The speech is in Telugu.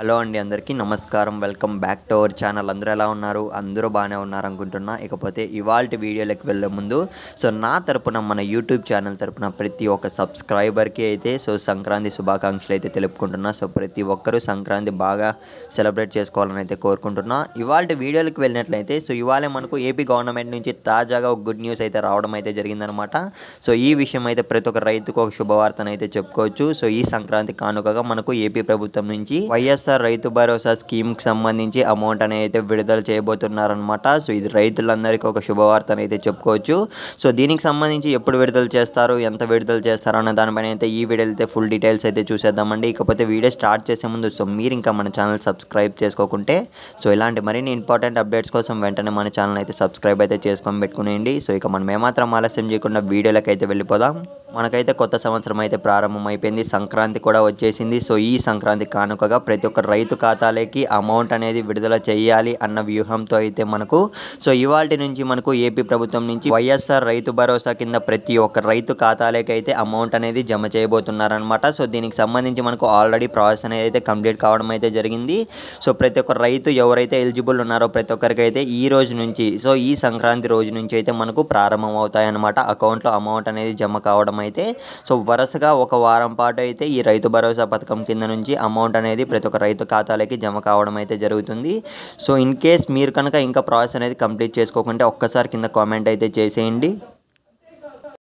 హలో అండి అందరికీ నమస్కారం welcome back to our channel అందరూ ఎలా ఉన్నారు అందరూ బాగానే ఉన్నారు అనుకుంటున్నా ఇకపోతే ఇవాళ వీడియోలకు వెళ్ళే ముందు సో నా తరపున మన యూట్యూబ్ ఛానల్ తరపున ప్రతి ఒక్క సబ్స్క్రైబర్కి అయితే సో సంక్రాంతి శుభాకాంక్షలు అయితే తెలుపుకుంటున్నా సో ప్రతి ఒక్కరూ సంక్రాంతి బాగా సెలబ్రేట్ చేసుకోవాలని అయితే కోరుకుంటున్నా ఇవాళ వీడియోలకు వెళ్ళినట్లయితే సో ఇవాళ మనకు ఏపీ గవర్నమెంట్ నుంచి తాజాగా ఒక గుడ్ న్యూస్ అయితే రావడం అయితే జరిగిందనమాట సో ఈ విషయం అయితే ప్రతి ఒక్క రైతుకు ఒక శుభవార్తను అయితే చెప్పుకోవచ్చు సో ఈ సంక్రాంతి కానుకగా మనకు ఏపీ ప్రభుత్వం నుంచి వైఎస్ వైఎస్ఆర్ రైతు భరోసా స్కీమ్కి సంబంధించి అమౌంట్ అనేది అయితే విడుదల చేయబోతున్నారనమాట సో ఇది రైతులందరికీ ఒక శుభవార్త అయితే చెప్పుకోవచ్చు సో దీనికి సంబంధించి ఎప్పుడు విడుదల చేస్తారు ఎంత విడుదల చేస్తారు అన్న దానిపైన అయితే ఈ వీడియో అయితే ఫుల్ డీటెయిల్స్ అయితే చూసేద్దామండి ఇకపోతే వీడియో స్టార్ట్ చేసే ముందు సో మీరు ఇంకా మన ఛానల్ సబ్స్క్రైబ్ చేసుకోకుంటే సో ఇలాంటి మరిన్ని ఇంపార్టెంట్ అప్డేట్స్ కోసం వెంటనే మన ఛానల్ అయితే సబ్స్క్రైబ్ అయితే చేసుకొని పెట్టుకునేయండి సో ఇక మనం ఏమాత్రం ఆలస్యం చేయకుండా వీడియోలకు అయితే వెళ్ళిపోదాం మనకైతే కొత్త సంవత్సరం అయితే ప్రారంభమైపోయింది సంక్రాంతి కూడా వచ్చేసింది సో ఈ సంక్రాంతి కానుకగా ప్రతి ఒక్క ఒక రైతు ఖాతాలోకి అమౌంట్ అనేది విడుదల చేయాలి అన్న వ్యూహంతో అయితే మనకు సో ఇవాళ నుంచి మనకు ఏపీ ప్రభుత్వం నుంచి వైఎస్ఆర్ రైతు భరోసా కింద ప్రతి ఒక్క రైతు ఖాతాలోకి అయితే అమౌంట్ అనేది జమ చేయబోతున్నారనమాట సో దీనికి సంబంధించి మనకు ఆల్రెడీ ప్రాసెస్ అనేది అయితే కంప్లీట్ కావడం అయితే జరిగింది సో ప్రతి ఒక్క రైతు ఎవరైతే ఎలిజిబుల్ ఉన్నారో ప్రతి ఒక్కరికి అయితే ఈ రోజు నుంచి సో ఈ సంక్రాంతి రోజు నుంచి అయితే మనకు ప్రారంభం అవుతాయన్నమాట అకౌంట్లో అమౌంట్ అనేది జమ కావడం అయితే సో వరుసగా ఒక వారం పాటు అయితే ఈ రైతు భరోసా పథకం కింద నుంచి అమౌంట్ అనేది ప్రతి ఒక్క రైతు ఖాతాలకి జమ కావడం అయితే జరుగుతుంది సో ఇన్ కేస్ మీరు కనుక ఇంకా ప్రాసెస్ అనేది కంప్లీట్ చేసుకోకుంటే ఒక్కసారి కింద కామెంట్ అయితే చేసేయండి